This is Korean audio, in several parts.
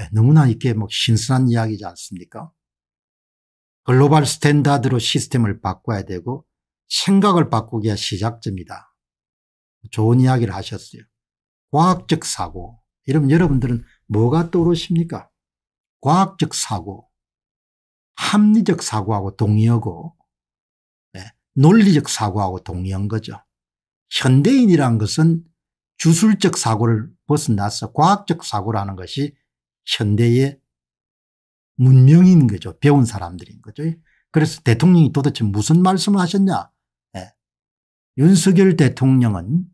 예, 너무나 이게 뭐 신선한 이야기지 않습니까? 글로벌 스탠다드로 시스템을 바꿔야 되고 생각을 바꾸기가 시작점이다. 좋은 이야기를 하셨어요. 과학적 사고. 이러면 여러분들은 뭐가 떠오르십니까? 과학적 사고, 합리적 사고하고 동의하고 네, 논리적 사고하고 동의한 거죠. 현대인이란 것은 주술적 사고를 벗어나서 과학적 사고라는 것이 현대의 문명인 거죠. 배운 사람들인 거죠. 그래서 음. 대통령이 도대체 무슨 말씀을 하셨냐. 예. 윤석열 대통령은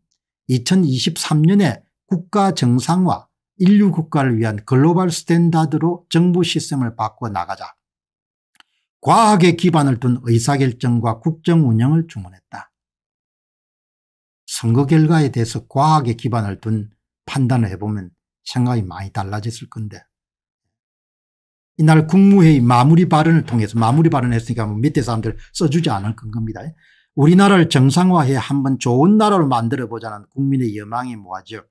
2023년에 국가 정상화 인류 국가를 위한 글로벌 스탠다드로 정부 시스템을 바꿔 나가자. 과학에 기반을 둔 의사결정과 국정운영을 주문했다. 선거 결과에 대해서 과학에 기반을 둔 판단을 해보면 생각이 많이 달라졌을 건데 이날 국무회의 마무리 발언을 통해서 마무리 발언했으니까 뭐 밑에 사람들 써주지 않을 건 겁니다. 우리나라를 정상화해 한번 좋은 나라로 만들어보자는 국민의 여망이 모아져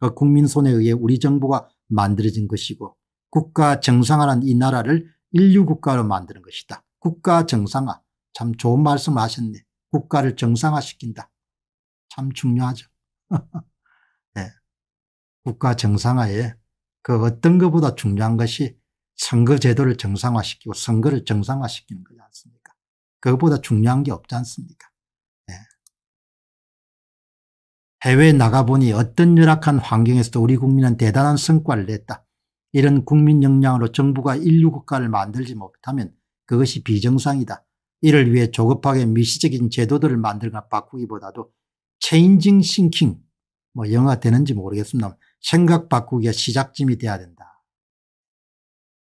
그 국민 손에 의해 우리 정부가 만들어진 것이고 국가 정상화란 이 나라를 인류 국가로 만드는 것이다. 국가 정상화 참 좋은 말씀 하셨네. 국가를 정상화시킨다. 참 중요하죠. 국가 정상화에 그 어떤 것보다 중요한 것이 선거 제도를 정상화시키고 선거를 정상화시키는 거지 않습니까? 그것보다 중요한 게 없지 않습니까? 네. 해외에 나가보니 어떤 열악한 환경에서도 우리 국민은 대단한 성과를 냈다. 이런 국민 역량으로 정부가 인류 국가를 만들지 못하면 그것이 비정상이다. 이를 위해 조급하게 미시적인 제도들을 만들거나 바꾸기보다도 체인징 싱킹 뭐 영화 되는지 모르겠습니다 생각 바꾸기의 시작점이 돼야 된다.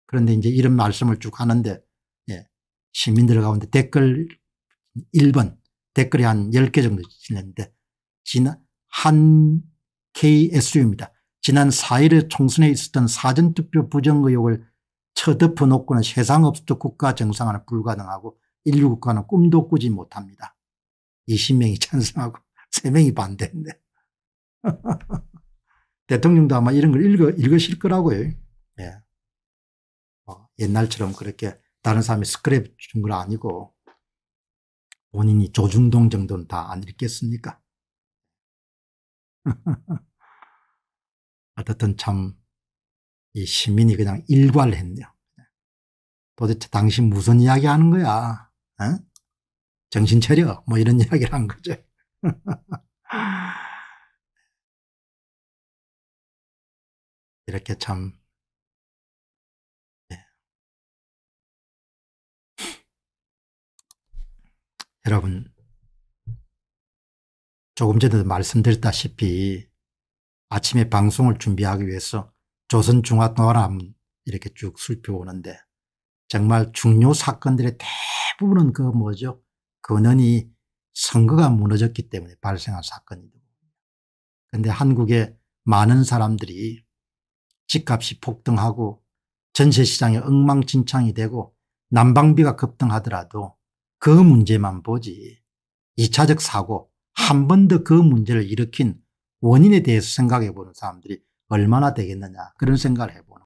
그런데 이제 이런 말씀을 쭉 하는데 예, 시민들 가운데 댓글 1번 댓글이 한 10개 정도 지냈는데 지난 한 KSU입니다. 지난 4일의 총선에 있었던 사전투표 부정 의혹을 쳐덮어 놓고는 세상 없어도 국가 정상화는 불가능하고 인류 국가는 꿈도 꾸지 못합니다. 20명이 찬성하고 3명이 반대했네. 대통령도 아마 이런 걸 읽어, 읽으실 거라고요. 예. 어, 옛날처럼 그렇게 다른 사람이 스크랩 준 건 아니고 본인이 조중동 정도는 다 안 읽겠습니까? 어쨌든 참 이 시민이 그냥 일괄 했네요. 도대체 당신 무슨 이야기 하는 거야? 어? 정신 차려. 뭐 이런 이야기를 한 거죠. 이렇게 참 네. 여러분 조금 전에도 말씀드렸다시피 아침에 방송을 준비하기 위해서 조선중화동화람 이렇게 쭉슬펴오는데 정말 중요 사건들의 대부분은 그 뭐죠 근원이 선거가 무너졌기 때문에 발생한 사건이고 그런데 한국의 많은 사람들이 집값이 폭등하고 전세시장이 엉망진창이 되고 난방비가 급등하더라도 그 문제만 보지 2차적 사고 한 번 더 그 문제를 일으킨 원인에 대해서 생각해 보는 사람들이 얼마나 되겠느냐 그런 생각을 해보는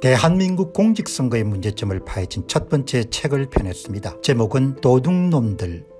대한민국 공직선거의 문제점을 파헤친 첫 번째 책을 펴냈습니다. 제목은 도둑놈들